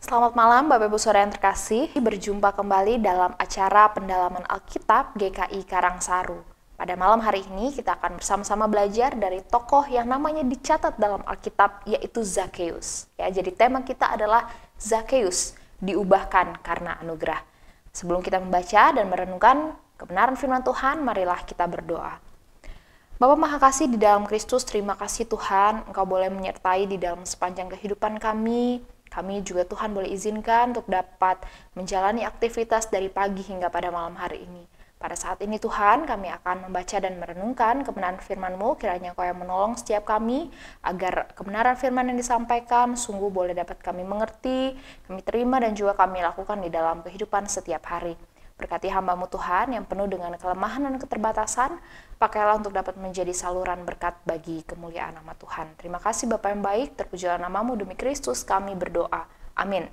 Selamat malam Bapak Ibu Saudara yang terkasih, berjumpa kembali dalam acara pendalaman Alkitab GKI Karangsaru. Pada malam hari ini kita akan bersama-sama belajar dari tokoh yang namanya dicatat dalam Alkitab yaitu Zakheus. Ya, jadi tema kita adalah Zakheus diubahkan karena anugerah. Sebelum kita membaca dan merenungkan kebenaran firman Tuhan, marilah kita berdoa. Bapak Maha Kasih di dalam Kristus, terima kasih Tuhan, Engkau boleh menyertai di dalam sepanjang kehidupan kami, kami juga Tuhan boleh izinkan untuk dapat menjalani aktivitas dari pagi hingga pada malam hari ini. Pada saat ini Tuhan, kami akan membaca dan merenungkan kebenaran firman-Mu, kiranya Kau yang menolong setiap kami, agar kebenaran firman yang disampaikan sungguh boleh dapat kami mengerti, kami terima dan juga kami lakukan di dalam kehidupan setiap hari. Berkati hambamu Tuhan yang penuh dengan kelemahan dan keterbatasan, pakailah untuk dapat menjadi saluran berkat bagi kemuliaan nama Tuhan. Terima kasih Bapak yang baik, terpujilah namamu demi Kristus kami berdoa. Amin.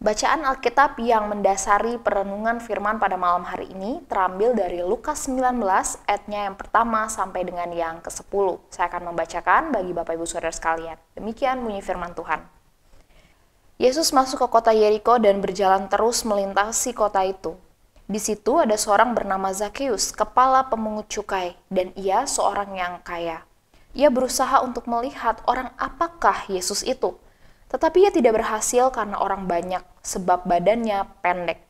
Bacaan Alkitab yang mendasari perenungan firman pada malam hari ini terambil dari Lukas 19 ayatnya yang pertama sampai dengan yang ke-10. Saya akan membacakan bagi Bapak Ibu Saudara sekalian. Demikian bunyi firman Tuhan. Yesus masuk ke kota Yeriko dan berjalan terus melintasi kota itu. Di situ ada seorang bernama Zakheus, kepala pemungut cukai, dan ia seorang yang kaya. Ia berusaha untuk melihat orang apakah Yesus itu, tetapi ia tidak berhasil karena orang banyak, sebab badannya pendek.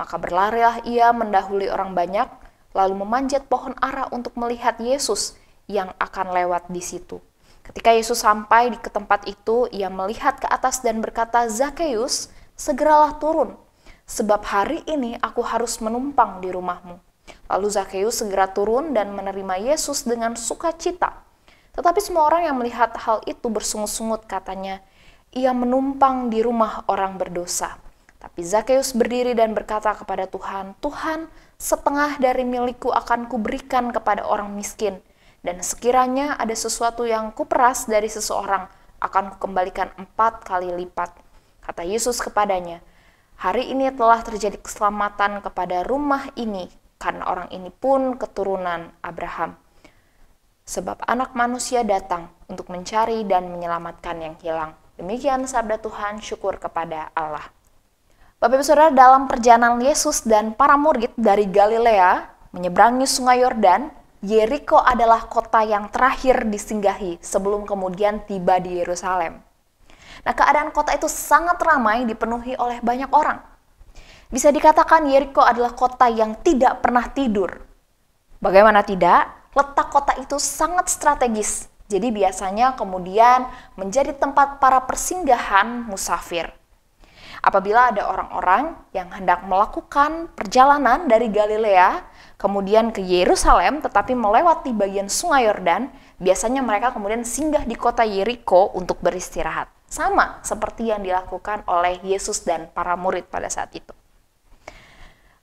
Maka berlarilah ia mendahului orang banyak, lalu memanjat pohon ara untuk melihat Yesus yang akan lewat di situ. Ketika Yesus sampai di ke tempat itu, ia melihat ke atas dan berkata, Zakeus, segeralah turun, sebab hari ini aku harus menumpang di rumahmu." Lalu Zakeus segera turun dan menerima Yesus dengan sukacita. Tetapi semua orang yang melihat hal itu bersungut-sungut katanya, "Ia menumpang di rumah orang berdosa." Tapi Zakeus berdiri dan berkata kepada Tuhan, "Tuhan, setengah dari milikku akan kuberikan kepada orang miskin." Dan sekiranya ada sesuatu yang kuperas dari seseorang, akan kukembalikan empat kali lipat. Kata Yesus kepadanya, Hari ini telah terjadi keselamatan kepada rumah ini, karena orang ini pun keturunan Abraham. Sebab anak manusia datang untuk mencari dan menyelamatkan yang hilang. Demikian sabda Tuhan, syukur kepada Allah. Bapak Ibu Saudara, dalam perjalanan Yesus dan para murid dari Galilea menyeberangi sungai Yordan, Yeriko adalah kota yang terakhir disinggahi sebelum kemudian tiba di Yerusalem. Nah, keadaan kota itu sangat ramai dipenuhi oleh banyak orang. Bisa dikatakan Yeriko adalah kota yang tidak pernah tidur. Bagaimana tidak? Letak kota itu sangat strategis. Jadi biasanya kemudian menjadi tempat para persinggahan musafir. Apabila ada orang-orang yang hendak melakukan perjalanan dari Galilea kemudian ke Yerusalem tetapi melewati bagian sungai Yordan, biasanya mereka kemudian singgah di kota Yeriko untuk beristirahat. Sama seperti yang dilakukan oleh Yesus dan para murid pada saat itu.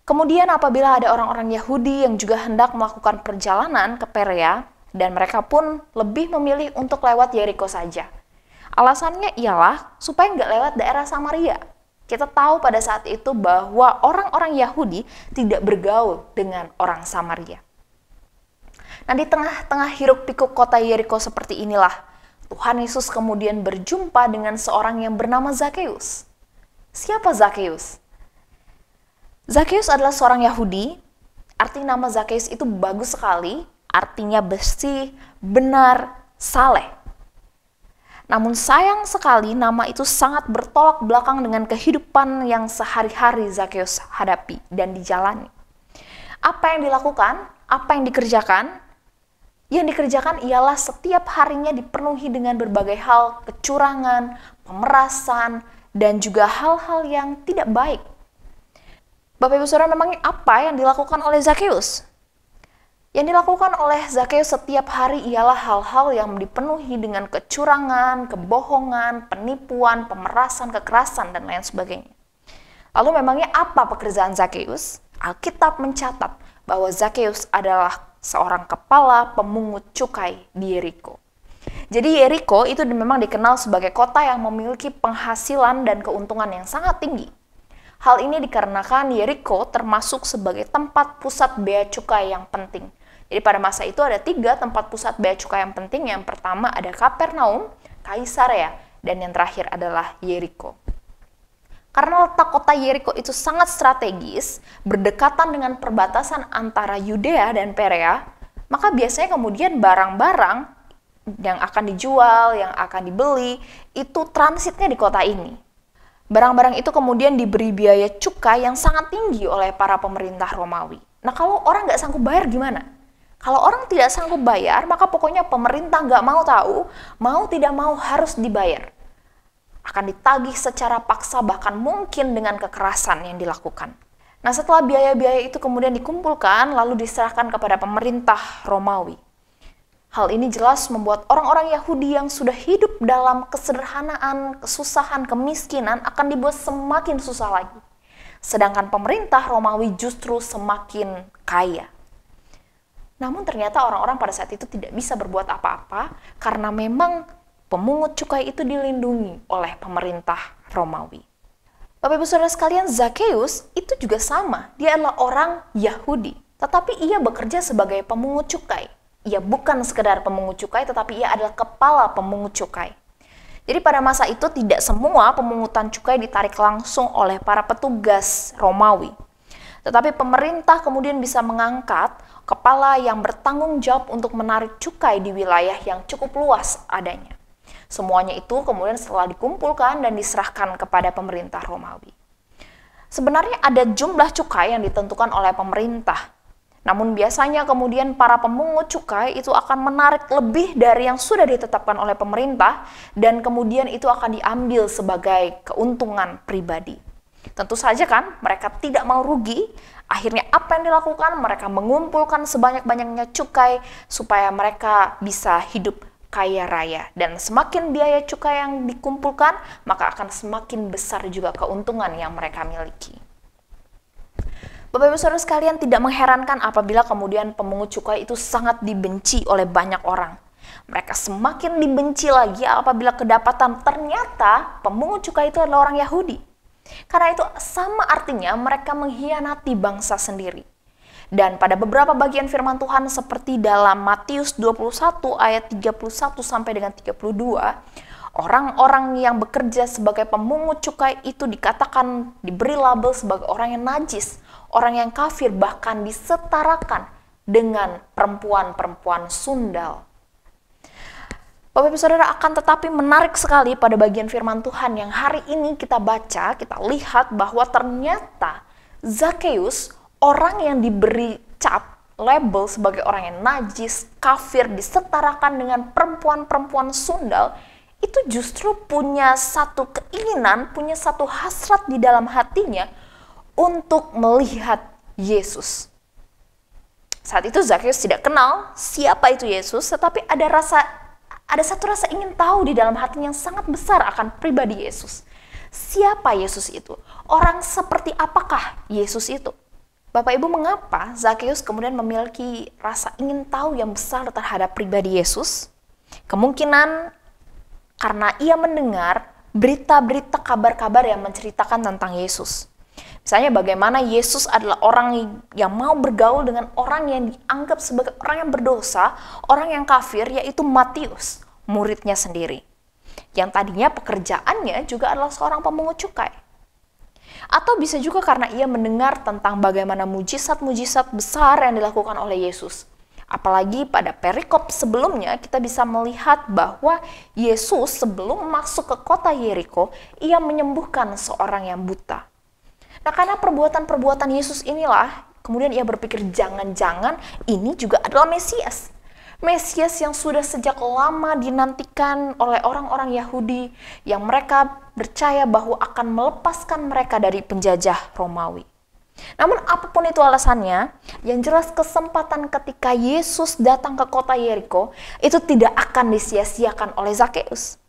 Kemudian apabila ada orang-orang Yahudi yang juga hendak melakukan perjalanan ke Perea, dan mereka pun lebih memilih untuk lewat Yeriko saja. Alasannya ialah supaya nggak lewat daerah Samaria, kita tahu pada saat itu bahwa orang-orang Yahudi tidak bergaul dengan orang Samaria. Nah, di tengah-tengah hiruk-pikuk kota Yeriko seperti inilah, Tuhan Yesus kemudian berjumpa dengan seorang yang bernama Zakeus. Siapa Zakeus? Zakeus adalah seorang Yahudi. Arti nama Zakeus itu bagus sekali, artinya bersih, benar, saleh. Namun sayang sekali nama itu sangat bertolak belakang dengan kehidupan yang sehari-hari Zakheus hadapi dan dijalani. Apa yang dilakukan? Apa yang dikerjakan? Yang dikerjakan ialah setiap harinya dipenuhi dengan berbagai hal, kecurangan, pemerasan, dan juga hal-hal yang tidak baik. Bapak Ibu Saudara, memang apa yang dilakukan oleh Zakheus? Yang dilakukan oleh Zakheus setiap hari ialah hal-hal yang dipenuhi dengan kecurangan, kebohongan, penipuan, pemerasan, kekerasan, dan lain sebagainya. Lalu memangnya apa pekerjaan Zakheus? Alkitab mencatat bahwa Zakheus adalah seorang kepala pemungut cukai di Yeriko. Jadi Yeriko itu memang dikenal sebagai kota yang memiliki penghasilan dan keuntungan yang sangat tinggi. Hal ini dikarenakan Yeriko termasuk sebagai tempat pusat bea cukai yang penting jadi pada masa itu ada tiga tempat pusat bea cukai yang penting. Yang pertama ada Kapernaum, Kaisarea, ya, dan yang terakhir adalah Yeriko. Karena letak kota Yeriko itu sangat strategis, berdekatan dengan perbatasan antara Yudea dan Perea, maka biasanya kemudian barang-barang yang akan dijual, yang akan dibeli, itu transitnya di kota ini. Barang-barang itu kemudian diberi biaya cukai yang sangat tinggi oleh para pemerintah Romawi. Nah kalau orang nggak sanggup bayar gimana? Kalau orang tidak sanggup bayar, maka pokoknya pemerintah nggak mau tahu, mau tidak mau harus dibayar. Akan ditagih secara paksa bahkan mungkin dengan kekerasan yang dilakukan. Nah setelah biaya-biaya itu kemudian dikumpulkan, lalu diserahkan kepada pemerintah Romawi. Hal ini jelas membuat orang-orang Yahudi yang sudah hidup dalam kesederhanaan, kesusahan, kemiskinan akan dibuat semakin susah lagi. Sedangkan pemerintah Romawi justru semakin kaya. Namun ternyata orang-orang pada saat itu tidak bisa berbuat apa-apa karena memang pemungut cukai itu dilindungi oleh pemerintah Romawi. Bapak Ibu Saudara sekalian, Zacchaeus itu juga sama. Dia adalah orang Yahudi, tetapi ia bekerja sebagai pemungut cukai. Ia bukan sekedar pemungut cukai, tetapi ia adalah kepala pemungut cukai. Jadi pada masa itu tidak semua pemungutan cukai ditarik langsung oleh para petugas Romawi, tetapi pemerintah kemudian bisa mengangkat kepala yang bertanggung jawab untuk menarik cukai di wilayah yang cukup luas adanya. Semuanya itu kemudian setelah dikumpulkan dan diserahkan kepada pemerintah Romawi. Sebenarnya ada jumlah cukai yang ditentukan oleh pemerintah. Namun biasanya kemudian para pemungut cukai itu akan menarik lebih dari yang sudah ditetapkan oleh pemerintah dan kemudian itu akan diambil sebagai keuntungan pribadi. Tentu saja kan mereka tidak mau rugi. Akhirnya apa yang dilakukan? Mereka mengumpulkan sebanyak-banyaknya cukai supaya mereka bisa hidup kaya raya. Dan semakin biaya cukai yang dikumpulkan, maka akan semakin besar juga keuntungan yang mereka miliki. Bapak Ibu Saudara sekalian tidak mengherankan apabila kemudian pemungut cukai itu sangat dibenci oleh banyak orang. Mereka semakin dibenci lagi apabila kedapatan ternyata pemungut cukai itu adalah orang Yahudi. Karena itu sama artinya mereka mengkhianati bangsa sendiri. Dan pada beberapa bagian firman Tuhan seperti dalam Matius 21 ayat 31 sampai dengan 32, orang-orang yang bekerja sebagai pemungut cukai itu dikatakan diberi label sebagai orang yang najis, orang yang kafir bahkan disetarakan dengan perempuan-perempuan sundal. Bapak Ibu Saudara akan tetapi menarik sekali pada bagian firman Tuhan yang hari ini kita baca, kita lihat bahwa ternyata Zakheus orang yang diberi cap label sebagai orang yang najis, kafir disetarakan dengan perempuan-perempuan sundal itu justru punya satu keinginan, punya satu hasrat di dalam hatinya untuk melihat Yesus. Saat itu Zakheus tidak kenal siapa itu Yesus, tetapi ada rasa ada satu rasa ingin tahu di dalam hati yang sangat besar akan pribadi Yesus. Siapa Yesus itu? Orang seperti apakah Yesus itu? Bapak Ibu, mengapa Zakheus kemudian memiliki rasa ingin tahu yang besar terhadap pribadi Yesus? Kemungkinan karena ia mendengar berita-berita kabar-kabar yang menceritakan tentang Yesus. Misalnya bagaimana Yesus adalah orang yang mau bergaul dengan orang yang dianggap sebagai orang yang berdosa, orang yang kafir, yaitu Matius, muridnya sendiri. Yang tadinya pekerjaannya juga adalah seorang pemungut cukai. Atau bisa juga karena ia mendengar tentang bagaimana mujizat-mujizat besar yang dilakukan oleh Yesus. Apalagi pada perikop sebelumnya kita bisa melihat bahwa Yesus sebelum masuk ke kota Yeriko, ia menyembuhkan seorang yang buta. Nah, karena perbuatan-perbuatan Yesus inilah, kemudian ia berpikir jangan-jangan ini juga adalah Mesias. Mesias yang sudah sejak lama dinantikan oleh orang-orang Yahudi yang mereka percaya bahwa akan melepaskan mereka dari penjajah Romawi. Namun apapun itu alasannya, yang jelas kesempatan ketika Yesus datang ke kota Yeriko itu tidak akan disia-siakan oleh Zakheus.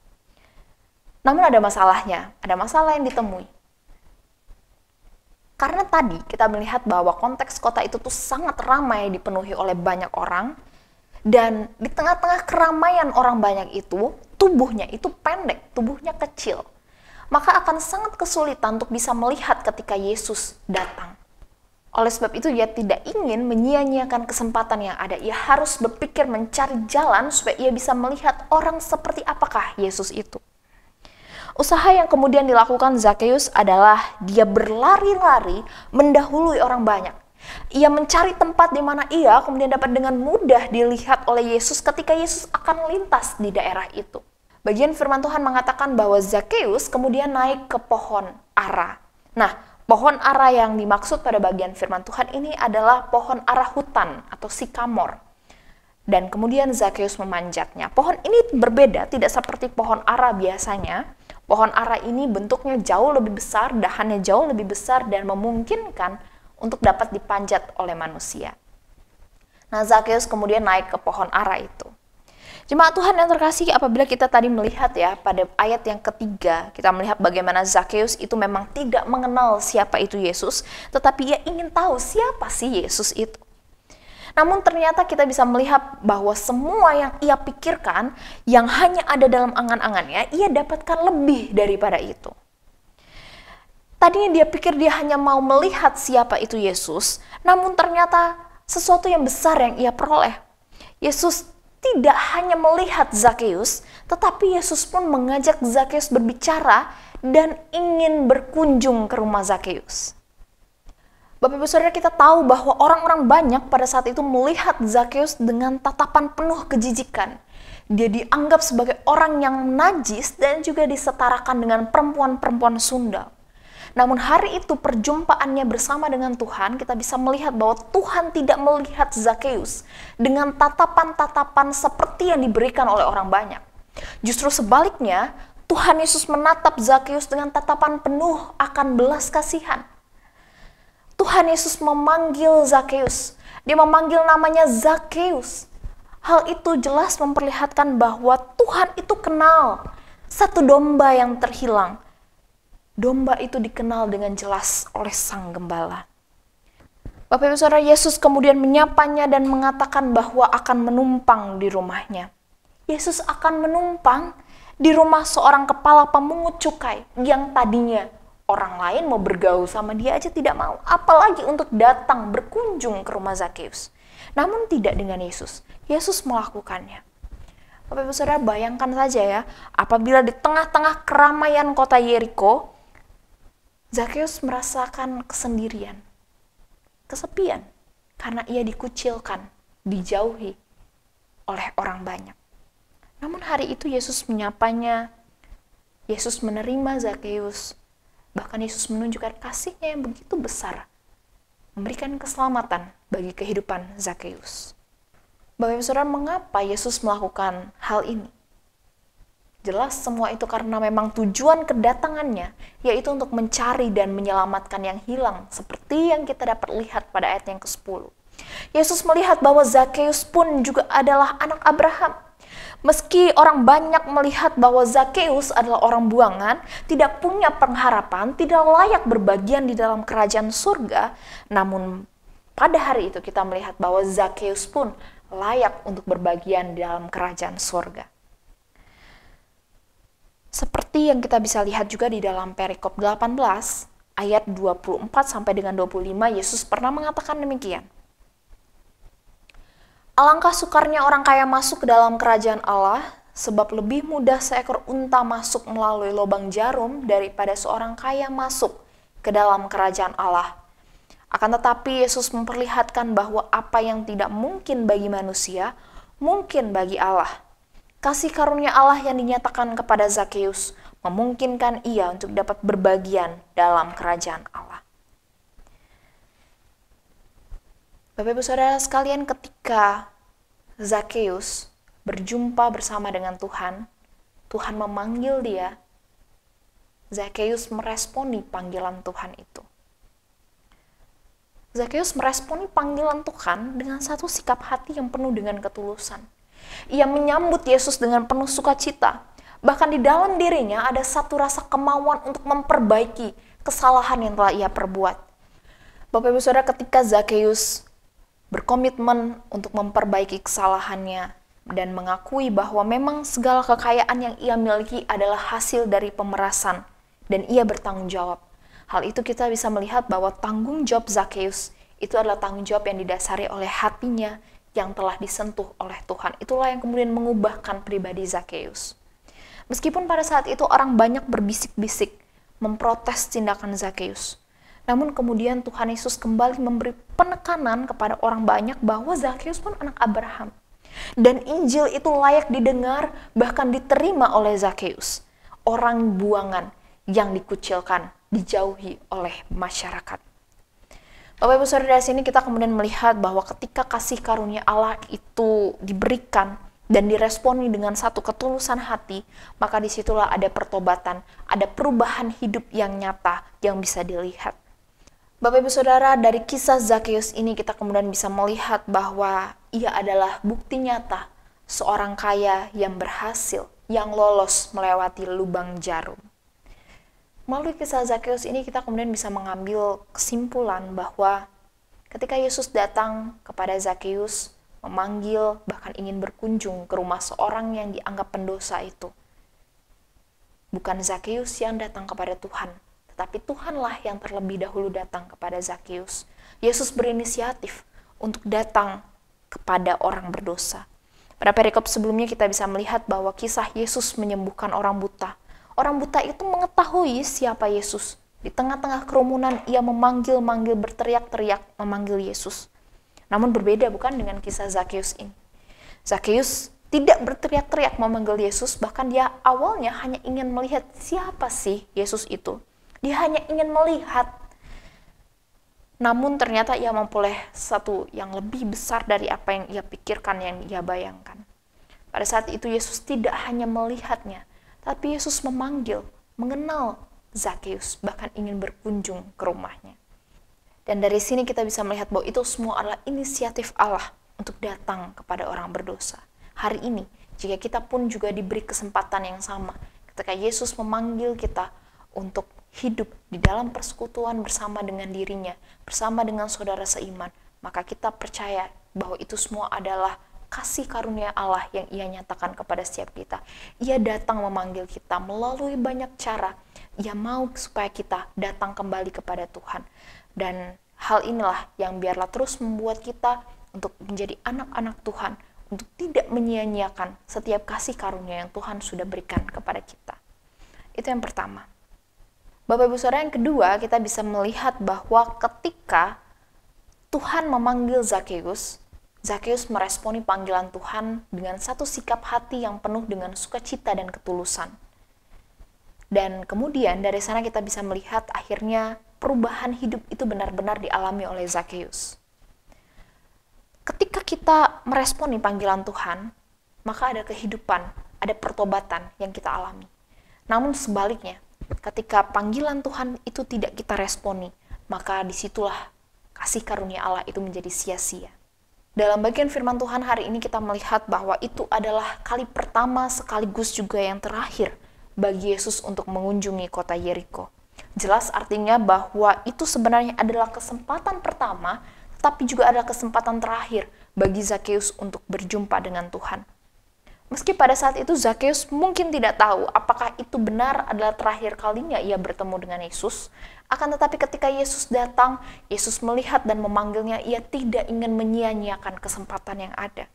Namun ada masalahnya, ada masalah yang ditemui karena tadi kita melihat bahwa konteks kota itu tuh sangat ramai dipenuhi oleh banyak orang dan di tengah-tengah keramaian orang banyak itu, tubuhnya itu pendek, tubuhnya kecil. Maka akan sangat kesulitan untuk bisa melihat ketika Yesus datang. Oleh sebab itu ia tidak ingin menyia-nyiakan kesempatan yang ada. Ia harus berpikir mencari jalan supaya ia bisa melihat orang seperti apakah Yesus itu. Usaha yang kemudian dilakukan Zacchaeus adalah dia berlari-lari mendahului orang banyak. Ia mencari tempat di mana ia kemudian dapat dengan mudah dilihat oleh Yesus ketika Yesus akan lintas di daerah itu. Bagian firman Tuhan mengatakan bahwa Zacchaeus kemudian naik ke pohon ara. Nah, pohon ara yang dimaksud pada bagian firman Tuhan ini adalah pohon ara hutan atau sikamor. Dan kemudian Zacchaeus memanjatnya. Pohon ini berbeda, tidak seperti pohon ara biasanya Pohon ara ini bentuknya jauh lebih besar, dahannya jauh lebih besar dan memungkinkan untuk dapat dipanjat oleh manusia. Nah, Zakheus kemudian naik ke pohon ara itu. Jemaat Tuhan yang terkasih, apabila kita tadi melihat ya pada ayat yang ketiga, kita melihat bagaimana Zakheus itu memang tidak mengenal siapa itu Yesus, tetapi ia ingin tahu siapa sih Yesus itu. Namun ternyata kita bisa melihat bahwa semua yang ia pikirkan yang hanya ada dalam angan-angannya, ia dapatkan lebih daripada itu. Tadinya dia pikir dia hanya mau melihat siapa itu Yesus, namun ternyata sesuatu yang besar yang ia peroleh. Yesus tidak hanya melihat Zakheus, tetapi Yesus pun mengajak Zakheus berbicara dan ingin berkunjung ke rumah Zakheus. Bapak Ibu Saudara kita tahu bahwa orang-orang banyak pada saat itu melihat Zakheus dengan tatapan penuh kejijikan. Dia dianggap sebagai orang yang najis dan juga disetarakan dengan perempuan-perempuan Sunda. Namun hari itu perjumpaannya bersama dengan Tuhan, kita bisa melihat bahwa Tuhan tidak melihat Zakheus dengan tatapan-tatapan seperti yang diberikan oleh orang banyak. Justru sebaliknya, Tuhan Yesus menatap Zakheus dengan tatapan penuh akan belas kasihan. Tuhan Yesus memanggil Zakheus. Dia memanggil namanya Zakheus. Hal itu jelas memperlihatkan bahwa Tuhan itu kenal satu domba yang terhilang. Domba itu dikenal dengan jelas oleh Sang Gembala. Bapak Ibu Saudara, Yesus kemudian menyapanya dan mengatakan bahwa akan menumpang di rumahnya. Yesus akan menumpang di rumah seorang kepala pemungut cukai yang tadinya orang lain mau bergaul sama dia aja tidak mau, apalagi untuk datang berkunjung ke rumah Zakheus. Namun tidak dengan Yesus. Yesus melakukannya. Bapak Ibu Saudara bayangkan saja ya, apabila di tengah-tengah keramaian kota Yeriko, Zakheus merasakan kesendirian, kesepian, karena ia dikucilkan, dijauhi oleh orang banyak. Namun hari itu Yesus menyapanya, Yesus menerima Zakheus, Bahkan Yesus menunjukkan kasihnya yang begitu besar, memberikan keselamatan bagi kehidupan Zakheus. Bapak Ibu Saudara, mengapa Yesus melakukan hal ini? Jelas semua itu karena memang tujuan kedatangannya yaitu untuk mencari dan menyelamatkan yang hilang seperti yang kita dapat lihat pada ayat yang ke-10. Yesus melihat bahwa Zakheus pun juga adalah anak Abraham. Meski orang banyak melihat bahwa Zakeus adalah orang buangan, tidak punya pengharapan, tidak layak berbagian di dalam kerajaan surga, namun pada hari itu kita melihat bahwa Zakeus pun layak untuk berbagian di dalam kerajaan surga. Seperti yang kita bisa lihat juga di dalam perikop 18 ayat 24 sampai dengan 25 Yesus pernah mengatakan demikian. Alangkah sukarnya orang kaya masuk ke dalam kerajaan Allah, sebab lebih mudah seekor unta masuk melalui lubang jarum daripada seorang kaya masuk ke dalam kerajaan Allah. Akan tetapi Yesus memperlihatkan bahwa apa yang tidak mungkin bagi manusia, mungkin bagi Allah. Kasih karunia Allah yang dinyatakan kepada Zakheus memungkinkan ia untuk dapat berbagian dalam kerajaan Allah. Bapak Ibu Saudara sekalian ketika Zakheus berjumpa bersama dengan Tuhan, Tuhan memanggil dia, Zakheus meresponi panggilan Tuhan itu. Zakheus meresponi panggilan Tuhan dengan satu sikap hati yang penuh dengan ketulusan. Ia menyambut Yesus dengan penuh sukacita. Bahkan di dalam dirinya ada satu rasa kemauan untuk memperbaiki kesalahan yang telah ia perbuat. Bapak Ibu Saudara, ketika Zakheus berkomitmen untuk memperbaiki kesalahannya dan mengakui bahwa memang segala kekayaan yang ia miliki adalah hasil dari pemerasan dan ia bertanggung jawab. Hal itu kita bisa melihat bahwa tanggung jawab Zakheus itu adalah tanggung jawab yang didasari oleh hatinya yang telah disentuh oleh Tuhan. Itulah yang kemudian mengubahkan pribadi Zakheus. Meskipun pada saat itu orang banyak berbisik-bisik memprotes tindakan Zakheus, namun kemudian Tuhan Yesus kembali memberi penekanan kepada orang banyak bahwa Zakheus pun anak Abraham. Dan Injil itu layak didengar bahkan diterima oleh Zakheus, orang buangan yang dikucilkan, dijauhi oleh masyarakat. Bapak Ibu Saudara dari sini kita kemudian melihat bahwa ketika kasih karunia Allah itu diberikan dan diresponi dengan satu ketulusan hati, maka disitulah ada pertobatan, ada perubahan hidup yang nyata yang bisa dilihat. Bapak Ibu Saudara, dari kisah Zakheus ini kita kemudian bisa melihat bahwa ia adalah bukti nyata seorang kaya yang berhasil, yang lolos melewati lubang jarum. Melalui kisah Zakheus ini kita kemudian bisa mengambil kesimpulan bahwa ketika Yesus datang kepada Zakheus, memanggil, bahkan ingin berkunjung ke rumah seorang yang dianggap pendosa itu. Bukan Zakheus yang datang kepada Tuhan, tetapi Tuhanlah yang terlebih dahulu datang kepada Zakius. Yesus berinisiatif untuk datang kepada orang berdosa. Pada perikop sebelumnya kita bisa melihat bahwa kisah Yesus menyembuhkan orang buta. Orang buta itu mengetahui siapa Yesus. Di tengah-tengah kerumunan ia memanggil-manggil berteriak-teriak memanggil Yesus. Namun berbeda bukan dengan kisah Zakius ini. Zakius tidak berteriak-teriak memanggil Yesus, bahkan dia awalnya hanya ingin melihat siapa sih Yesus itu. Dia hanya ingin melihat. Namun ternyata ia memperoleh satu yang lebih besar dari apa yang ia pikirkan, yang ia bayangkan. Pada saat itu Yesus tidak hanya melihatnya, tapi Yesus memanggil, mengenal Zakheus, bahkan ingin berkunjung ke rumahnya. Dan dari sini kita bisa melihat bahwa itu semua adalah inisiatif Allah untuk datang kepada orang berdosa. Hari ini, jika kita pun juga diberi kesempatan yang sama, ketika Yesus memanggil kita untuk hidup di dalam persekutuan bersama dengan dirinya, bersama dengan saudara seiman, maka kita percaya bahwa itu semua adalah kasih karunia Allah yang ia nyatakan kepada setiap kita. Ia datang memanggil kita melalui banyak cara. Ia mau supaya kita datang kembali kepada Tuhan. Dan hal inilah yang biarlah terus membuat kita untuk menjadi anak-anak Tuhan, untuk tidak menyia-nyiakan setiap kasih karunia yang Tuhan sudah berikan kepada kita. Itu yang pertama. Bapak Ibu Saudara yang kedua, kita bisa melihat bahwa ketika Tuhan memanggil Zakheus, Zakheus meresponi panggilan Tuhan dengan satu sikap hati yang penuh dengan sukacita dan ketulusan. Dan kemudian dari sana kita bisa melihat akhirnya perubahan hidup itu benar-benar dialami oleh Zakheus. Ketika kita meresponi panggilan Tuhan, maka ada kehidupan, ada pertobatan yang kita alami. Namun sebaliknya, ketika panggilan Tuhan itu tidak kita responi, maka disitulah kasih karunia Allah itu menjadi sia-sia. Dalam bagian firman Tuhan hari ini kita melihat bahwa itu adalah kali pertama sekaligus juga yang terakhir bagi Yesus untuk mengunjungi kota Yeriko. Jelas artinya bahwa itu sebenarnya adalah kesempatan pertama, tapi juga adalah kesempatan terakhir bagi Zakheus untuk berjumpa dengan Tuhan. Meski pada saat itu Zakheus mungkin tidak tahu apakah itu benar adalah terakhir kalinya ia bertemu dengan Yesus, akan tetapi ketika Yesus datang, Yesus melihat dan memanggilnya, ia tidak ingin menyia-nyiakan kesempatan yang ada.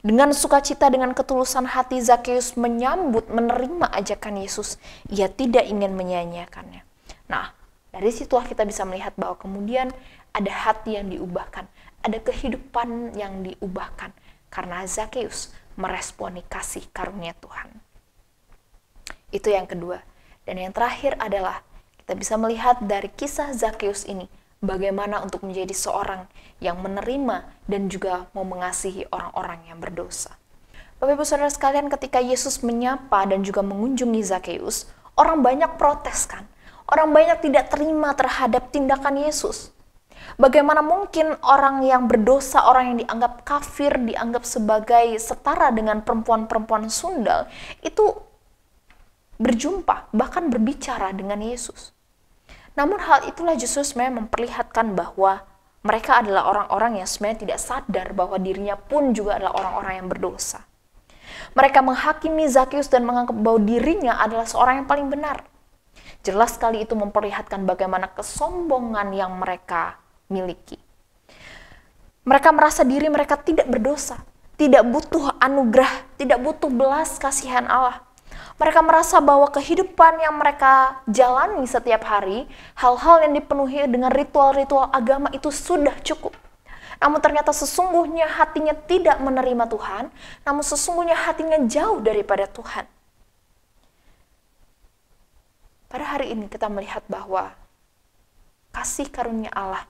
Dengan sukacita dengan ketulusan hati Zakheus menyambut menerima ajakan Yesus, ia tidak ingin menyia-nyiakannya. Nah, dari situlah kita bisa melihat bahwa kemudian ada hati yang diubahkan, ada kehidupan yang diubahkan karena Zakheus meresponi kasih karunia Tuhan. Itu yang kedua. Dan yang terakhir adalah kita bisa melihat dari kisah Zakheus ini bagaimana untuk menjadi seorang yang menerima dan juga mau mengasihi orang-orang yang berdosa. Bapak Ibu Saudara sekalian ketika Yesus menyapa dan juga mengunjungi Zakheus, orang banyak protes kan? Orang banyak tidak terima terhadap tindakan Yesus. Bagaimana mungkin orang yang berdosa, orang yang dianggap kafir, dianggap sebagai setara dengan perempuan-perempuan sundal, itu berjumpa, bahkan berbicara dengan Yesus. Namun hal itulah justru sebenarnya memperlihatkan bahwa mereka adalah orang-orang yang sebenarnya tidak sadar bahwa dirinya pun juga adalah orang-orang yang berdosa. Mereka menghakimi Zakius dan menganggap bahwa dirinya adalah seorang yang paling benar. Jelas sekali itu memperlihatkan bagaimana kesombongan yang mereka miliki. Mereka merasa diri mereka tidak berdosa, tidak butuh anugerah, tidak butuh belas kasihan Allah. Mereka merasa bahwa kehidupan yang mereka jalani setiap hari, hal-hal yang dipenuhi dengan ritual-ritual agama itu sudah cukup. Namun ternyata sesungguhnya hatinya tidak menerima Tuhan, namun sesungguhnya hatinya jauh daripada Tuhan. Pada hari ini kita melihat bahwa kasih karunia Allah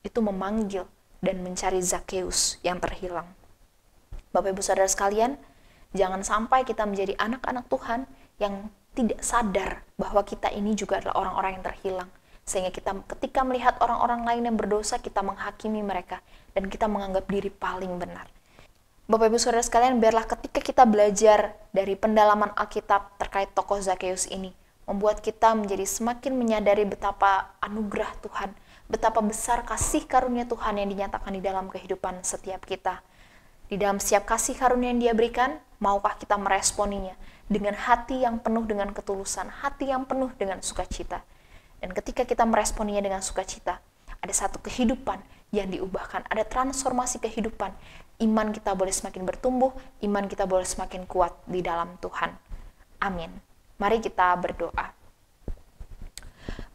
itu memanggil dan mencari Zakheus yang terhilang. Bapak Ibu Saudara sekalian, jangan sampai kita menjadi anak-anak Tuhan yang tidak sadar bahwa kita ini juga adalah orang-orang yang terhilang. Sehingga kita ketika melihat orang-orang lain yang berdosa, kita menghakimi mereka dan kita menganggap diri paling benar. Bapak Ibu Saudara sekalian, biarlah ketika kita belajar dari pendalaman Alkitab terkait tokoh Zakheus ini, membuat kita menjadi semakin menyadari betapa anugerah Tuhan betapa besar kasih karunia Tuhan yang dinyatakan di dalam kehidupan setiap kita. Di dalam setiap kasih karunia yang dia berikan, maukah kita meresponinya dengan hati yang penuh dengan ketulusan, hati yang penuh dengan sukacita. Dan ketika kita meresponinya dengan sukacita, ada satu kehidupan yang diubahkan, ada transformasi kehidupan. Iman kita boleh semakin bertumbuh, iman kita boleh semakin kuat di dalam Tuhan. Amin. Mari kita berdoa.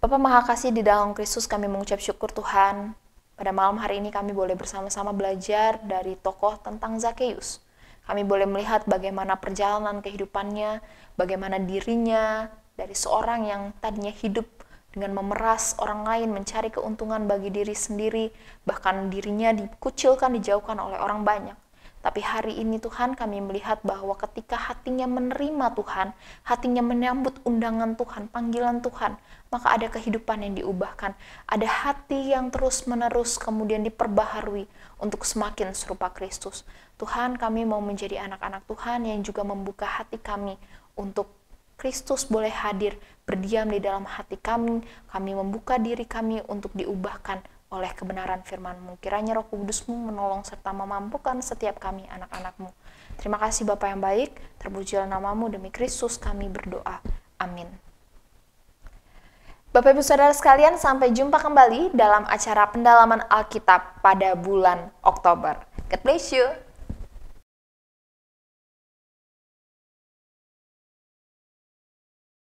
Bapa Maha Kasih di dalam Kristus kami mengucap syukur Tuhan. Pada malam hari ini kami boleh bersama-sama belajar dari tokoh tentang Zakheus. Kami boleh melihat bagaimana perjalanan kehidupannya, bagaimana dirinya dari seorang yang tadinya hidup dengan memeras orang lain, mencari keuntungan bagi diri sendiri, bahkan dirinya dikucilkan, dijauhkan oleh orang banyak tapi hari ini Tuhan kami melihat bahwa ketika hatinya menerima Tuhan, hatinya menyambut undangan Tuhan, panggilan Tuhan, maka ada kehidupan yang diubahkan. Ada hati yang terus-menerus kemudian diperbaharui untuk semakin serupa Kristus. Tuhan kami mau menjadi anak-anak Tuhan yang juga membuka hati kami untuk Kristus boleh hadir berdiam di dalam hati kami, kami membuka diri kami untuk diubahkan oleh kebenaran firman-Mu. Kiranya Roh Kudus-Mu menolong serta memampukan setiap kami anak-anak-Mu. Terima kasih Bapa yang baik, terpujilah namamu demi Kristus kami berdoa. Amin. Bapak Ibu Saudara sekalian, sampai jumpa kembali dalam acara pendalaman Alkitab pada bulan Oktober. God bless you.